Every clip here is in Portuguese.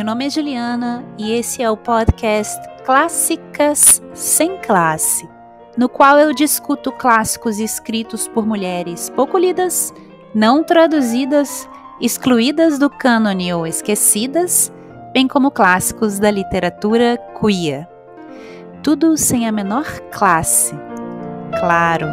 meu nome é Juliana e esse é o podcast Clássicas Sem Classe, no qual eu discuto clássicos escritos por mulheres pouco lidas, não traduzidas, excluídas do cânone ou esquecidas, bem como clássicos da literatura queer. Tudo sem a menor classe. Claro.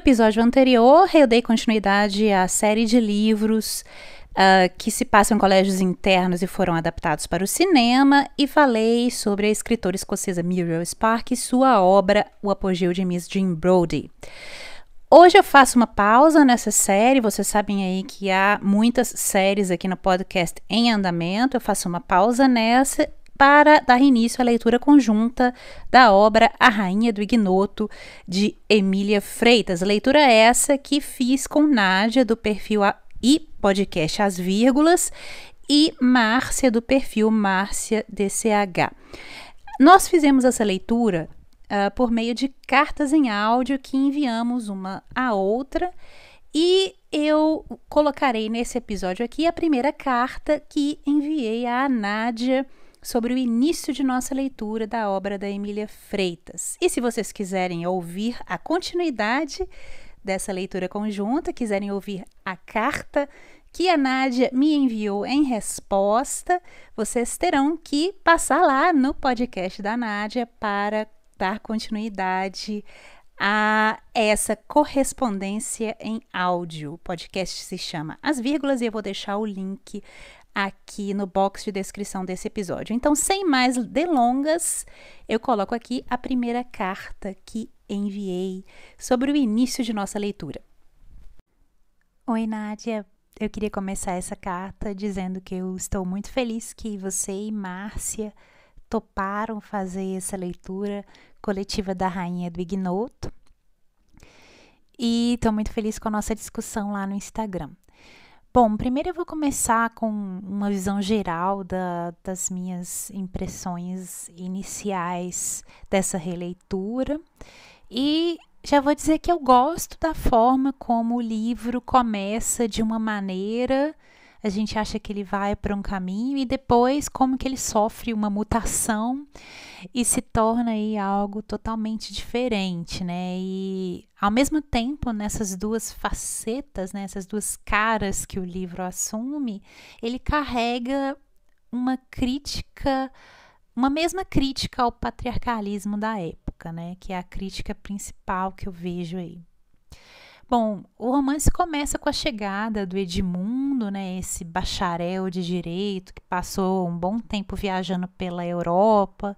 episódio anterior, eu dei continuidade à série de livros uh, que se passam em colégios internos e foram adaptados para o cinema, e falei sobre a escritora escocesa Muriel Spark e sua obra O Apogeu de Miss Jean Brodie. Hoje eu faço uma pausa nessa série. Vocês sabem aí que há muitas séries aqui no podcast em andamento. Eu faço uma pausa nessa para dar início à leitura conjunta da obra A Rainha do Ignoto, de Emília Freitas. Leitura essa que fiz com Nádia, do perfil A e podcast As Vírgulas, e Márcia, do perfil Márcia DCH. Nós fizemos essa leitura uh, por meio de cartas em áudio que enviamos uma à outra. E eu colocarei nesse episódio aqui a primeira carta que enviei à Nádia sobre o início de nossa leitura da obra da Emília Freitas. E se vocês quiserem ouvir a continuidade dessa leitura conjunta, quiserem ouvir a carta que a Nádia me enviou em resposta, vocês terão que passar lá no podcast da Nádia para dar continuidade a essa correspondência em áudio. O podcast se chama As Vírgulas e eu vou deixar o link aqui no box de descrição desse episódio. Então, sem mais delongas, eu coloco aqui a primeira carta que enviei sobre o início de nossa leitura. Oi, Nádia. Eu queria começar essa carta dizendo que eu estou muito feliz que você e Márcia toparam fazer essa leitura coletiva da Rainha do Ignoto. E estou muito feliz com a nossa discussão lá no Instagram. Bom, primeiro eu vou começar com uma visão geral da, das minhas impressões iniciais dessa releitura e já vou dizer que eu gosto da forma como o livro começa de uma maneira a gente acha que ele vai para um caminho e depois como que ele sofre uma mutação e se torna aí algo totalmente diferente, né? E ao mesmo tempo, nessas duas facetas, nessas né, duas caras que o livro assume, ele carrega uma crítica, uma mesma crítica ao patriarcalismo da época, né? Que é a crítica principal que eu vejo aí. Bom, o romance começa com a chegada do Edmundo, né, esse bacharel de direito que passou um bom tempo viajando pela Europa,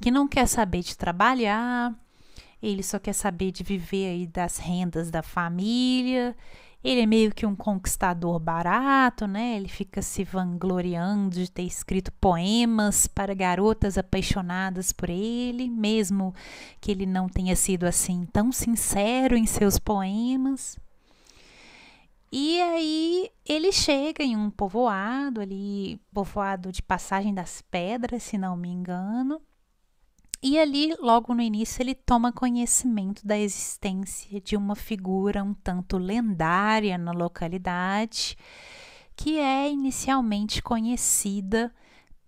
que não quer saber de trabalhar, ele só quer saber de viver aí das rendas da família ele é meio que um conquistador barato, né? Ele fica se vangloriando de ter escrito poemas para garotas apaixonadas por ele, mesmo que ele não tenha sido assim tão sincero em seus poemas. E aí ele chega em um povoado ali, povoado de Passagem das Pedras, se não me engano, e ali, logo no início, ele toma conhecimento da existência de uma figura um tanto lendária na localidade, que é inicialmente conhecida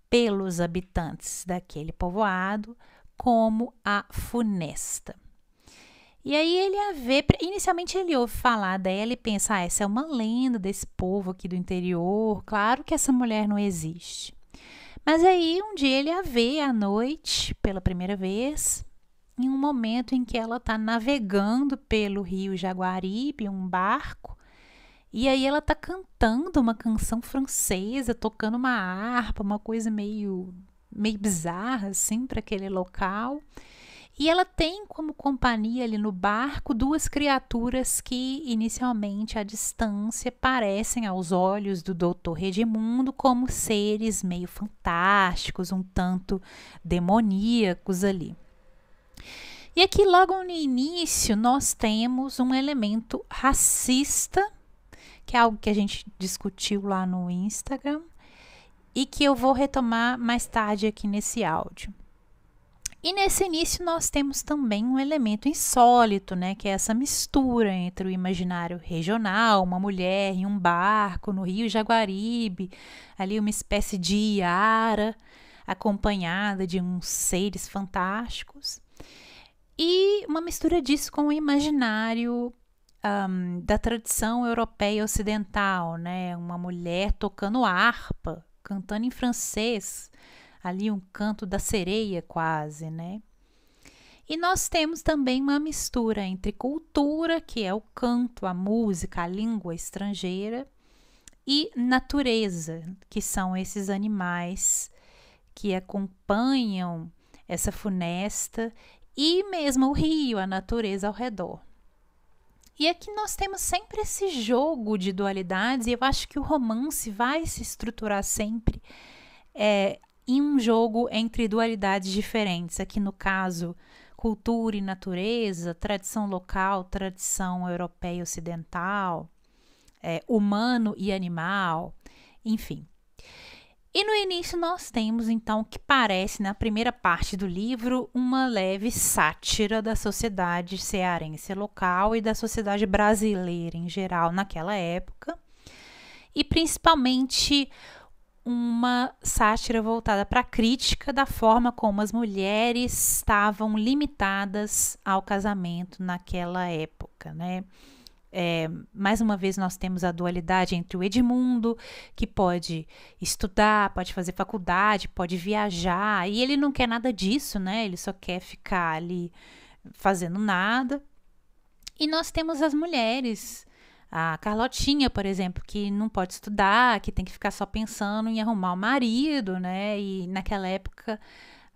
pelos habitantes daquele povoado como a Funesta. E aí ele a vê, inicialmente ele ouve falar dela e pensa, ah, essa é uma lenda desse povo aqui do interior, claro que essa mulher não existe. Mas aí um dia ele a vê à noite pela primeira vez, em um momento em que ela está navegando pelo rio Jaguaribe, um barco, e aí ela está cantando uma canção francesa, tocando uma harpa, uma coisa meio meio bizarra assim para aquele local. E ela tem como companhia ali no barco duas criaturas que, inicialmente, à distância, parecem aos olhos do Dr. Redimundo como seres meio fantásticos, um tanto demoníacos ali. E aqui, logo no início, nós temos um elemento racista, que é algo que a gente discutiu lá no Instagram, e que eu vou retomar mais tarde aqui nesse áudio. E nesse início nós temos também um elemento insólito, né, que é essa mistura entre o imaginário regional, uma mulher em um barco no Rio Jaguaribe, ali uma espécie de iara acompanhada de uns seres fantásticos, e uma mistura disso com o imaginário um, da tradição europeia ocidental, né, uma mulher tocando harpa, cantando em francês ali um canto da sereia quase, né? E nós temos também uma mistura entre cultura, que é o canto, a música, a língua estrangeira, e natureza, que são esses animais que acompanham essa funesta e mesmo o rio, a natureza ao redor. E aqui nós temos sempre esse jogo de dualidades, e eu acho que o romance vai se estruturar sempre é, e um jogo entre dualidades diferentes, aqui no caso, cultura e natureza, tradição local, tradição europeia ocidental, é, humano e animal, enfim. E no início nós temos então que parece na primeira parte do livro uma leve sátira da sociedade cearense local e da sociedade brasileira em geral naquela época, e principalmente uma sátira voltada para a crítica da forma como as mulheres estavam limitadas ao casamento naquela época, né? É, mais uma vez nós temos a dualidade entre o Edmundo, que pode estudar, pode fazer faculdade, pode viajar, e ele não quer nada disso, né? Ele só quer ficar ali fazendo nada. E nós temos as mulheres a Carlotinha, por exemplo, que não pode estudar, que tem que ficar só pensando em arrumar o um marido, né? E naquela época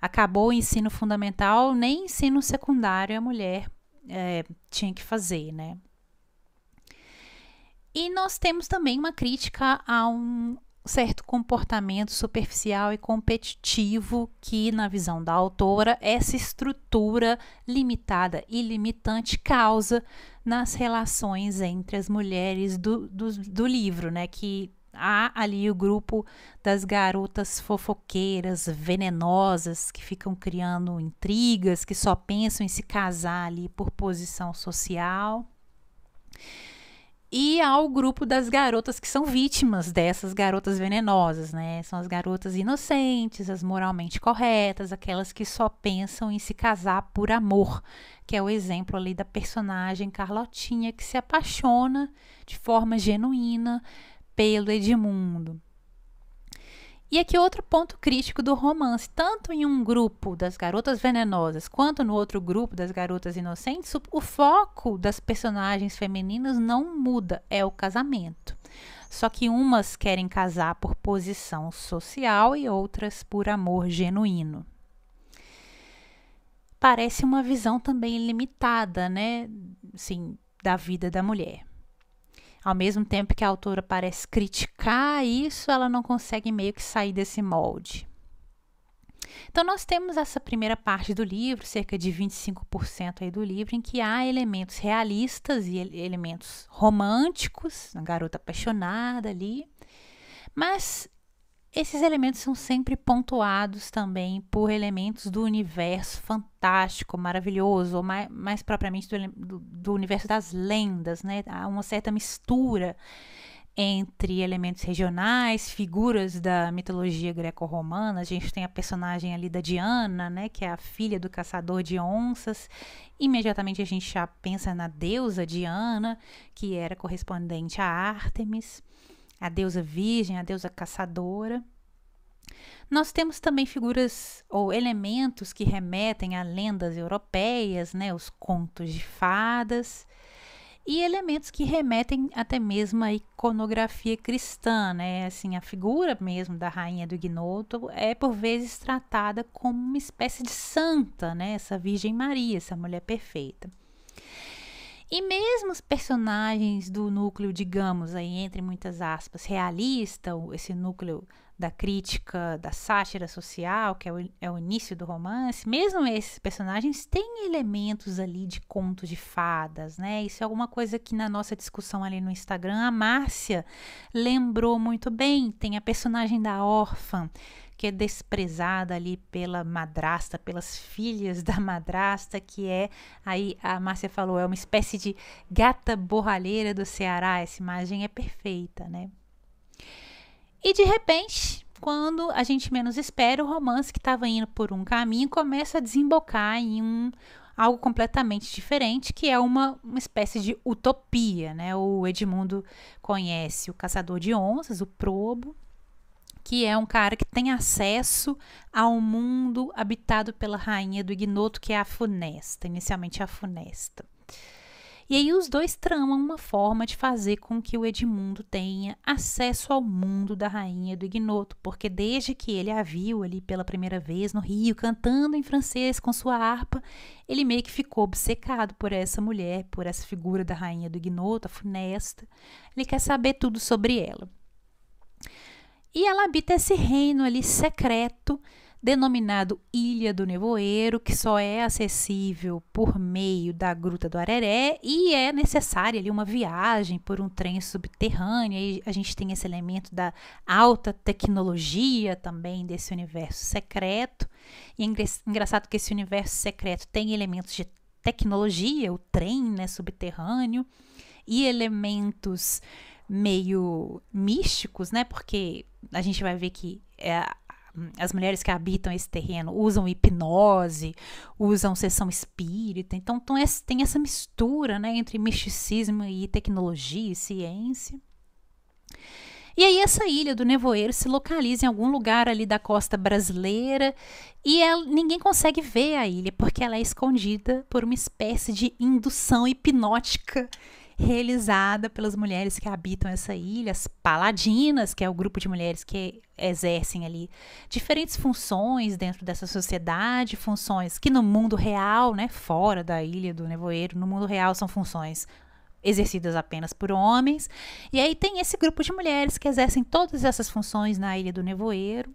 acabou o ensino fundamental, nem ensino secundário a mulher é, tinha que fazer, né? E nós temos também uma crítica a um certo comportamento superficial e competitivo que, na visão da autora, essa estrutura limitada e limitante causa nas relações entre as mulheres do, do, do livro, né? Que há ali o grupo das garotas fofoqueiras, venenosas, que ficam criando intrigas, que só pensam em se casar ali por posição social e ao grupo das garotas que são vítimas dessas garotas venenosas, né? São as garotas inocentes, as moralmente corretas, aquelas que só pensam em se casar por amor, que é o exemplo ali da personagem Carlotinha que se apaixona de forma genuína pelo Edmundo. E aqui outro ponto crítico do romance, tanto em um grupo das garotas venenosas quanto no outro grupo das garotas inocentes, o foco das personagens femininas não muda, é o casamento. Só que umas querem casar por posição social e outras por amor genuíno. Parece uma visão também limitada, né? Sim, da vida da mulher. Ao mesmo tempo que a autora parece criticar isso, ela não consegue meio que sair desse molde. Então, nós temos essa primeira parte do livro, cerca de 25% aí do livro, em que há elementos realistas e elementos românticos, a garota apaixonada ali, mas esses elementos são sempre pontuados também por elementos do universo fantástico, maravilhoso, ou mais, mais propriamente do, do, universo das lendas, né? Há uma certa mistura entre elementos regionais, figuras da mitologia greco-romana. A gente tem a personagem ali da Diana, né, que é a filha do caçador de onças. Imediatamente a gente já pensa na deusa Diana, que era correspondente a Ártemis a deusa virgem, a deusa caçadora. Nós temos também figuras ou elementos que remetem a lendas europeias, né, os contos de fadas, e elementos que remetem até mesmo à iconografia cristã, né? Assim, a figura mesmo da rainha do ignoto é por vezes tratada como uma espécie de santa, né? Essa Virgem Maria, essa mulher perfeita. E mesmo os personagens do núcleo, digamos, aí entre muitas aspas, realista, esse núcleo da crítica, da sátira social, que é o, é o início do romance, mesmo esses personagens têm elementos ali de conto de fadas, né? Isso é alguma coisa que na nossa discussão ali no Instagram, a Márcia lembrou muito bem. Tem a personagem da órfã, que é desprezada ali pela madrasta, pelas filhas da madrasta, que é, aí a Márcia falou, é uma espécie de gata borralheira do Ceará. Essa imagem é perfeita, né? E de repente, quando a gente menos espera, o romance que estava indo por um caminho começa a desembocar em um algo completamente diferente, que é uma, uma espécie de utopia, né? O Edmundo conhece o caçador de onças, o probo, que é um cara que tem acesso ao mundo habitado pela rainha do ignoto, que é a Funesta, inicialmente a Funesta. E aí os dois tramam uma forma de fazer com que o Edmundo tenha acesso ao mundo da rainha do ignoto, porque desde que ele a viu ali pela primeira vez no Rio cantando em francês com sua harpa, ele meio que ficou obcecado por essa mulher, por essa figura da rainha do ignoto, a funesta. Ele quer saber tudo sobre ela. E ela habita esse reino ali secreto, denominado Ilha do Nevoeiro, que só é acessível por meio da Gruta do Areré e é necessária ali uma viagem por um trem subterrâneo. E a gente tem esse elemento da alta tecnologia também desse universo secreto. E é engraçado que esse universo secreto tem elementos de tecnologia, o trem né, subterrâneo, e elementos meio místicos, né? Porque a gente vai ver que é, as mulheres que habitam esse terreno usam hipnose, usam sessão espírita, então tem essa mistura né, entre misticismo e tecnologia e ciência. E aí essa ilha do Nevoeiro se localiza em algum lugar ali da costa brasileira e ela, ninguém consegue ver a ilha porque ela é escondida por uma espécie de indução hipnótica realizada pelas mulheres que habitam essa ilha, as paladinas, que é o grupo de mulheres que exercem ali diferentes funções dentro dessa sociedade, funções que no mundo real, né, fora da ilha do nevoeiro, no mundo real são funções exercidas apenas por homens. E aí tem esse grupo de mulheres que exercem todas essas funções na ilha do nevoeiro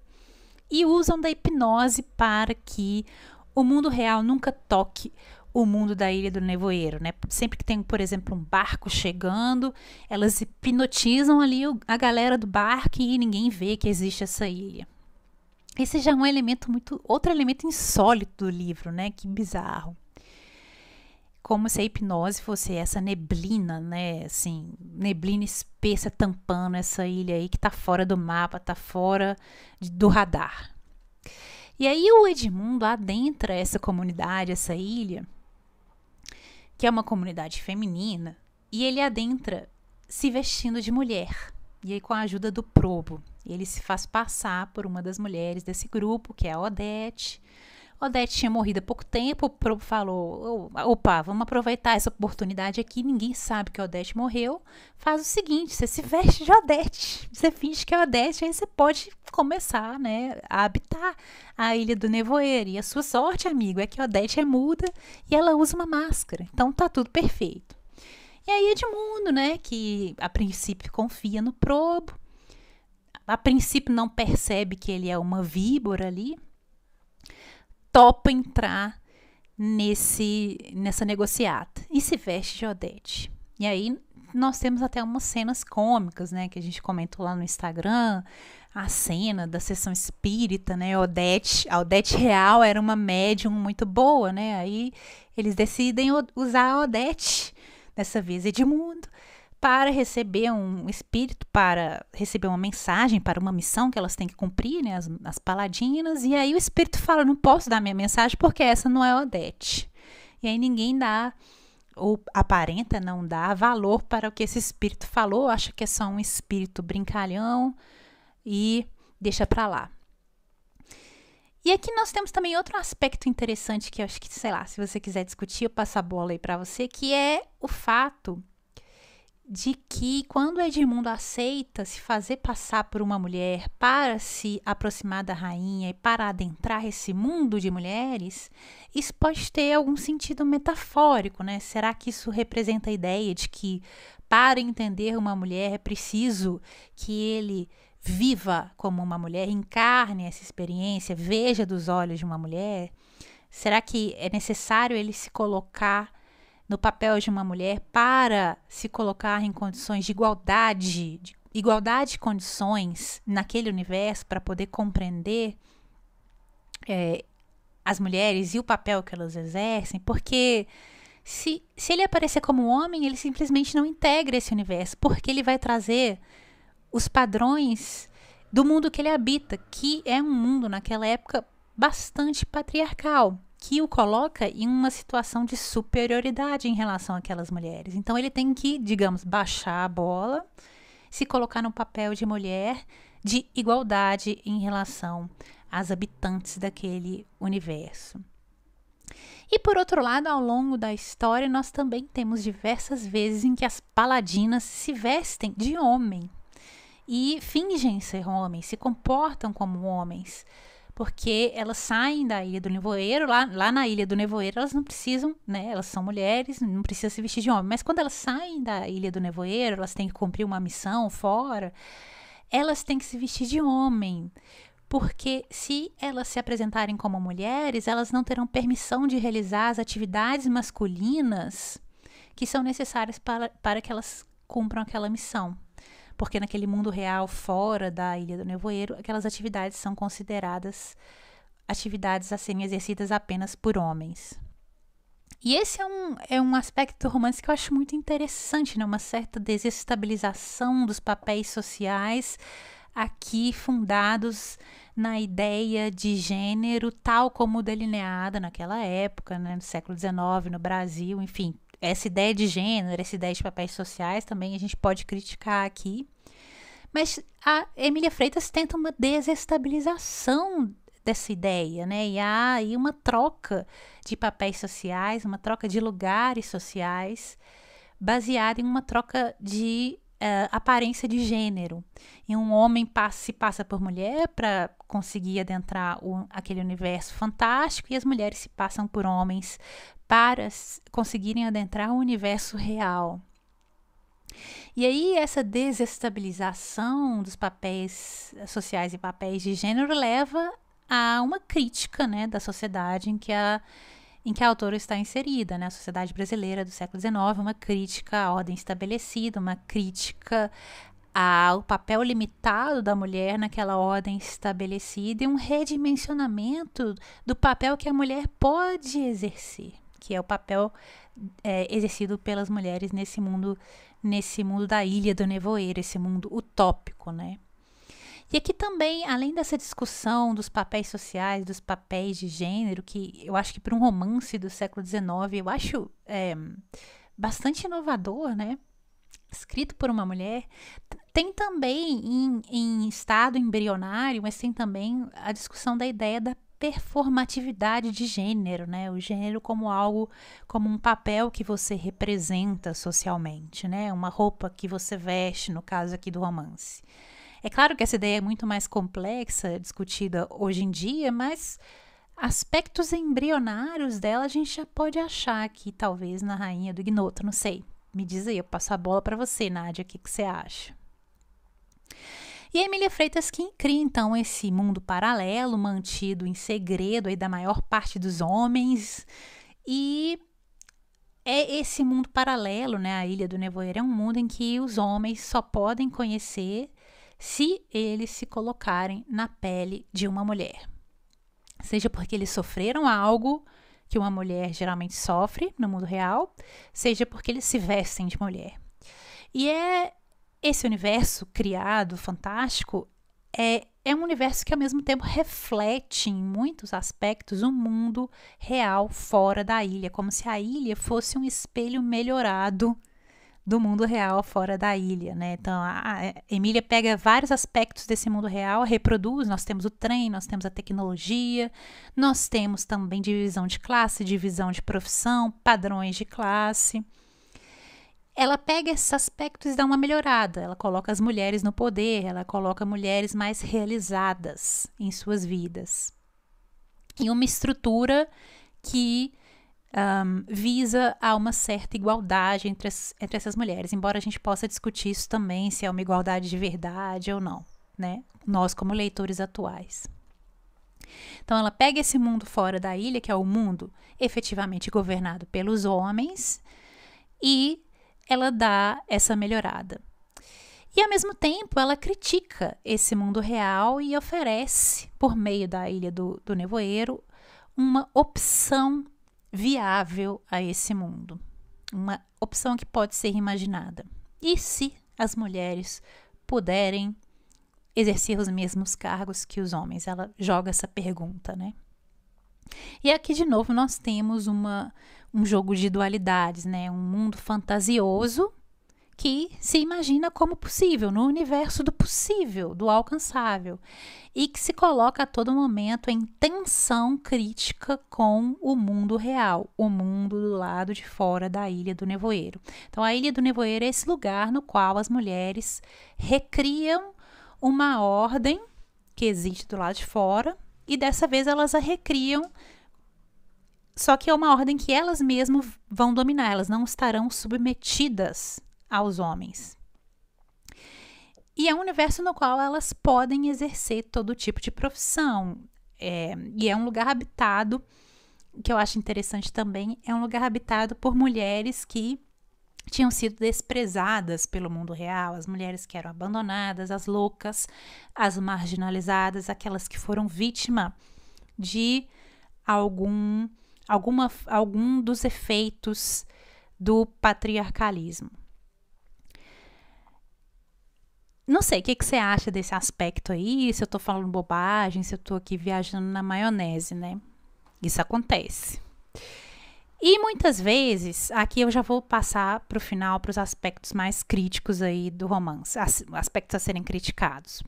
e usam da hipnose para que o mundo real nunca toque o mundo da Ilha do Nevoeiro, né? Sempre que tem, por exemplo, um barco chegando, elas hipnotizam ali a galera do barco e ninguém vê que existe essa ilha. Esse já é um elemento muito, outro elemento insólito do livro, né? Que bizarro. Como se a hipnose fosse essa neblina, né? Assim, neblina espessa tampando essa ilha aí que está fora do mapa, está fora de, do radar. E aí o Edmundo adentra essa comunidade, essa ilha, que é uma comunidade feminina, e ele adentra se vestindo de mulher. E aí, com a ajuda do probo, ele se faz passar por uma das mulheres desse grupo, que é a Odete. Odete tinha morrido há pouco tempo, falou: opa, vamos aproveitar essa oportunidade aqui, ninguém sabe que Odete morreu. Faz o seguinte: você se veste de Odete, você finge que é Odete, aí você pode começar né, a habitar a Ilha do Nevoeiro. E a sua sorte, amigo, é que Odete é muda e ela usa uma máscara, então tá tudo perfeito. E aí Edmundo, né, que a princípio confia no probo, a princípio não percebe que ele é uma víbora ali topa entrar nesse nessa negociata e se veste de Odete. E aí nós temos até umas cenas cômicas, né, que a gente comentou lá no Instagram, a cena da sessão espírita, né, Odete, a Odete real era uma médium muito boa, né, aí eles decidem usar a Odete dessa vez Edmundo para receber um espírito, para receber uma mensagem, para uma missão que elas têm que cumprir, né, as, as paladinas. E aí o espírito fala: não posso dar minha mensagem porque essa não é Odete. E aí ninguém dá, ou aparenta não dar valor para o que esse espírito falou, acha que é só um espírito brincalhão e deixa para lá. E aqui nós temos também outro aspecto interessante que eu acho que, sei lá, se você quiser discutir, eu passo a bola aí para você, que é o fato de que quando Edmundo aceita se fazer passar por uma mulher para se aproximar da rainha e para adentrar esse mundo de mulheres, isso pode ter algum sentido metafórico, né? Será que isso representa a ideia de que para entender uma mulher é preciso que ele viva como uma mulher, encarne essa experiência, veja dos olhos de uma mulher? Será que é necessário ele se colocar no papel de uma mulher para se colocar em condições de igualdade, de igualdade de condições naquele universo para poder compreender é, as mulheres e o papel que elas exercem, porque se, se ele aparecer como homem, ele simplesmente não integra esse universo, porque ele vai trazer os padrões do mundo que ele habita, que é um mundo naquela época bastante patriarcal que o coloca em uma situação de superioridade em relação àquelas mulheres. Então ele tem que, digamos, baixar a bola, se colocar no papel de mulher de igualdade em relação às habitantes daquele universo. E por outro lado, ao longo da história, nós também temos diversas vezes em que as paladinas se vestem de homem e fingem ser homens, se comportam como homens porque elas saem da Ilha do Nevoeiro, lá, lá na Ilha do Nevoeiro elas não precisam, né? Elas são mulheres, não precisam se vestir de homem, mas quando elas saem da Ilha do Nevoeiro, elas têm que cumprir uma missão fora, elas têm que se vestir de homem, porque se elas se apresentarem como mulheres, elas não terão permissão de realizar as atividades masculinas que são necessárias para, para que elas cumpram aquela missão porque naquele mundo real, fora da Ilha do Nevoeiro, aquelas atividades são consideradas atividades a serem exercidas apenas por homens. E esse é um, é um aspecto do romance que eu acho muito interessante, né? uma certa desestabilização dos papéis sociais aqui fundados na ideia de gênero tal como delineada naquela época, né? no século XIX, no Brasil, enfim, essa ideia de gênero, essa ideia de papéis sociais também a gente pode criticar aqui. Mas a Emília Freitas tenta uma desestabilização dessa ideia, né? E há aí uma troca de papéis sociais, uma troca de lugares sociais, baseada em uma troca de uh, aparência de gênero. E um homem passa, se passa por mulher para conseguir adentrar o, aquele universo fantástico, e as mulheres se passam por homens para conseguirem adentrar o universo real. E aí, essa desestabilização dos papéis sociais e papéis de gênero leva a uma crítica né, da sociedade em que a em que a autora está inserida, né? a sociedade brasileira do século XIX, uma crítica à ordem estabelecida, uma crítica ao papel limitado da mulher naquela ordem estabelecida e um redimensionamento do papel que a mulher pode exercer que é o papel é, exercido pelas mulheres nesse mundo, nesse mundo da ilha do nevoeiro, esse mundo utópico, né? E aqui também, além dessa discussão dos papéis sociais, dos papéis de gênero, que eu acho que para um romance do século XIX, eu acho é, bastante inovador, né? Escrito por uma mulher, tem também em, em estado embrionário, mas tem também a discussão da ideia da performatividade de gênero, né? O gênero como algo, como um papel que você representa socialmente, né? Uma roupa que você veste, no caso aqui do romance. É claro que essa ideia é muito mais complexa, discutida hoje em dia, mas aspectos embrionários dela a gente já pode achar aqui, talvez, na Rainha do Ignoto, não sei. Me diz aí, eu passo a bola para você, Nádia, o que, que você acha? E a Emília Freitas que cria então esse mundo paralelo, mantido em segredo aí da maior parte dos homens. E é esse mundo paralelo, né? A Ilha do Nevoeiro é um mundo em que os homens só podem conhecer se eles se colocarem na pele de uma mulher. Seja porque eles sofreram algo que uma mulher geralmente sofre no mundo real, seja porque eles se vestem de mulher. E é esse universo criado, fantástico, é, é um universo que ao mesmo tempo reflete em muitos aspectos o um mundo real fora da ilha, como se a ilha fosse um espelho melhorado do mundo real fora da ilha, né? Então a Emília pega vários aspectos desse mundo real, reproduz. Nós temos o trem, nós temos a tecnologia, nós temos também divisão de classe, divisão de profissão, padrões de classe ela pega esses aspectos e dá uma melhorada. Ela coloca as mulheres no poder, ela coloca mulheres mais realizadas em suas vidas. E uma estrutura que um, visa a uma certa igualdade entre, as, entre essas mulheres, embora a gente possa discutir isso também, se é uma igualdade de verdade ou não, né? Nós, como leitores atuais. Então, ela pega esse mundo fora da ilha, que é o mundo efetivamente governado pelos homens, e ela dá essa melhorada. E ao mesmo tempo, ela critica esse mundo real e oferece, por meio da Ilha do, do Nevoeiro, uma opção viável a esse mundo. Uma opção que pode ser imaginada. E se as mulheres puderem exercer os mesmos cargos que os homens? Ela joga essa pergunta, né? E aqui de novo nós temos uma, um jogo de dualidades, né? Um mundo fantasioso que se imagina como possível, no universo do possível, do alcançável, e que se coloca a todo momento em tensão crítica com o mundo real, o mundo do lado de fora da Ilha do Nevoeiro. Então, a Ilha do Nevoeiro é esse lugar no qual as mulheres recriam uma ordem que existe do lado de fora, e dessa vez elas a recriam, só que é uma ordem que elas mesmas vão dominar, elas não estarão submetidas aos homens. E é um universo no qual elas podem exercer todo tipo de profissão. É, e é um lugar habitado, que eu acho interessante também, é um lugar habitado por mulheres que tinham sido desprezadas pelo mundo real, as mulheres que eram abandonadas, as loucas, as marginalizadas, aquelas que foram vítima de algum alguma algum dos efeitos do patriarcalismo. Não sei o que, que você acha desse aspecto aí, se eu tô falando bobagem, se eu tô aqui viajando na maionese, né? Isso acontece. E muitas vezes, aqui eu já vou passar para o final, para os aspectos mais críticos aí do romance, aspectos a serem criticados.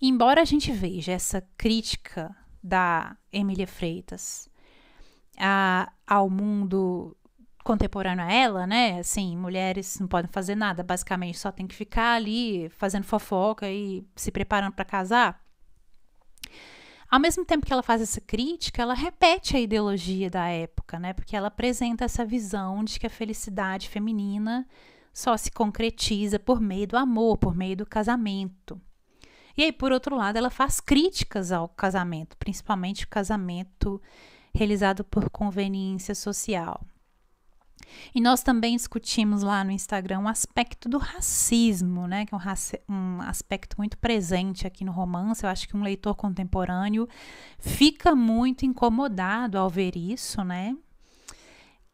Embora a gente veja essa crítica da Emília Freitas a, ao mundo contemporâneo a ela, né? Assim, mulheres não podem fazer nada, basicamente só tem que ficar ali fazendo fofoca e se preparando para casar. Ao mesmo tempo que ela faz essa crítica, ela repete a ideologia da época, né? Porque ela apresenta essa visão de que a felicidade feminina só se concretiza por meio do amor, por meio do casamento. E aí, por outro lado, ela faz críticas ao casamento, principalmente o casamento realizado por conveniência social. E nós também discutimos lá no Instagram um aspecto do racismo, né? Que é um, um aspecto muito presente aqui no romance. Eu acho que um leitor contemporâneo fica muito incomodado ao ver isso, né?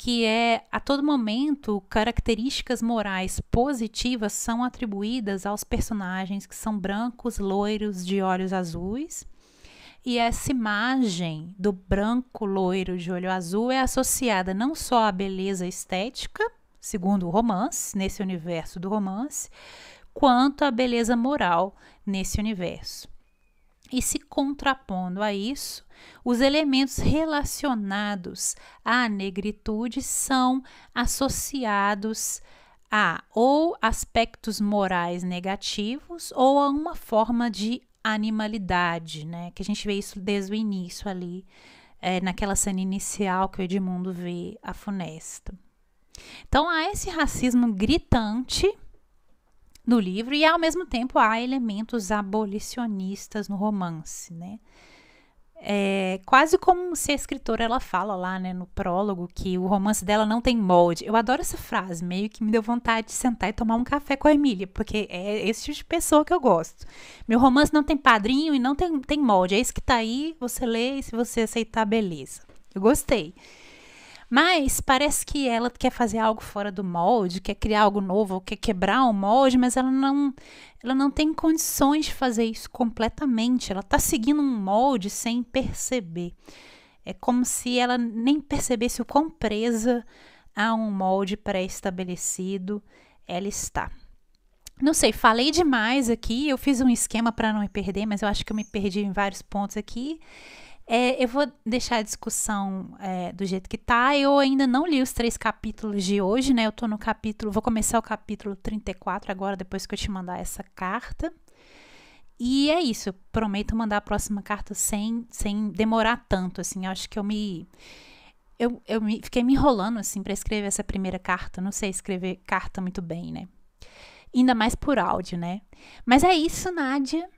que é a todo momento características morais positivas são atribuídas aos personagens que são brancos, loiros, de olhos azuis, e essa imagem do branco loiro de olho azul é associada não só à beleza estética, segundo o romance, nesse universo do romance, quanto à beleza moral nesse universo. E se contrapondo a isso, os elementos relacionados à negritude são associados a ou aspectos morais negativos ou a uma forma de animalidade, né? Que a gente vê isso desde o início ali, é, naquela cena inicial que o Edmundo vê a funesta. Então há esse racismo gritante no livro e ao mesmo tempo há elementos abolicionistas no romance, né? É quase como se a escritora ela fala lá, né, no prólogo, que o romance dela não tem molde. Eu adoro essa frase, meio que me deu vontade de sentar e tomar um café com a Emília, porque é esse tipo de pessoa que eu gosto. Meu romance não tem padrinho e não tem, tem molde. É isso que tá aí, você lê e se você aceitar, beleza. Eu gostei. Mas parece que ela quer fazer algo fora do molde, quer criar algo novo, quer quebrar o um molde, mas ela não, ela não tem condições de fazer isso completamente. Ela está seguindo um molde sem perceber. É como se ela nem percebesse o quão presa a um molde pré-estabelecido ela está. Não sei, falei demais aqui. Eu fiz um esquema para não me perder, mas eu acho que eu me perdi em vários pontos aqui. É, eu vou deixar a discussão é, do jeito que tá. Eu ainda não li os três capítulos de hoje, né? Eu tô no capítulo, vou começar o capítulo 34 agora, depois que eu te mandar essa carta. E é isso, eu prometo mandar a próxima carta sem, sem demorar tanto, assim. Eu acho que eu me. Eu, eu me, fiquei me enrolando, assim, para escrever essa primeira carta. Não sei escrever carta muito bem, né? Ainda mais por áudio, né? Mas é isso, Nádia.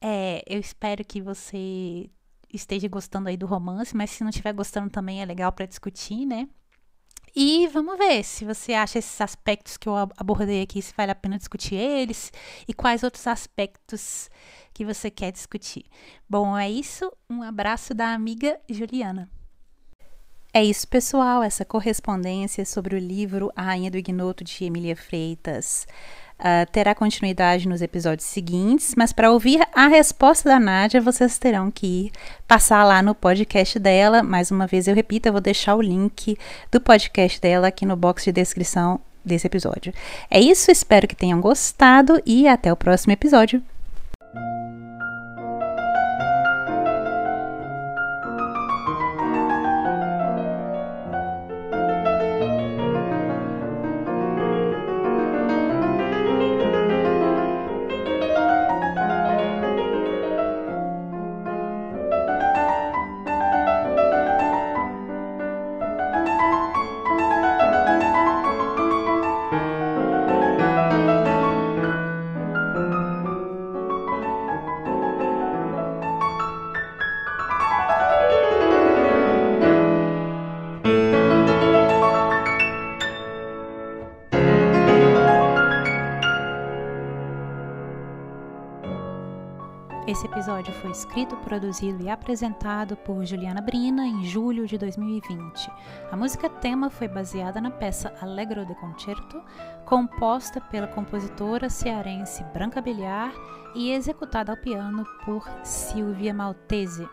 É, eu espero que você esteja gostando aí do romance, mas se não estiver gostando também é legal para discutir, né? E vamos ver se você acha esses aspectos que eu abordei aqui, se vale a pena discutir eles e quais outros aspectos que você quer discutir. Bom, é isso. Um abraço da amiga Juliana. É isso, pessoal. Essa correspondência sobre o livro A Rainha do Ignoto de Emília Freitas. Uh, terá continuidade nos episódios seguintes, mas para ouvir a resposta da Nádia, vocês terão que ir passar lá no podcast dela. Mais uma vez, eu repito, eu vou deixar o link do podcast dela aqui no box de descrição desse episódio. É isso, espero que tenham gostado e até o próximo episódio. escrito, produzido e apresentado por Juliana Brina em julho de 2020. A música tema foi baseada na peça Allegro de Concerto, composta pela compositora cearense Branca Biliar e executada ao piano por Silvia Maltese.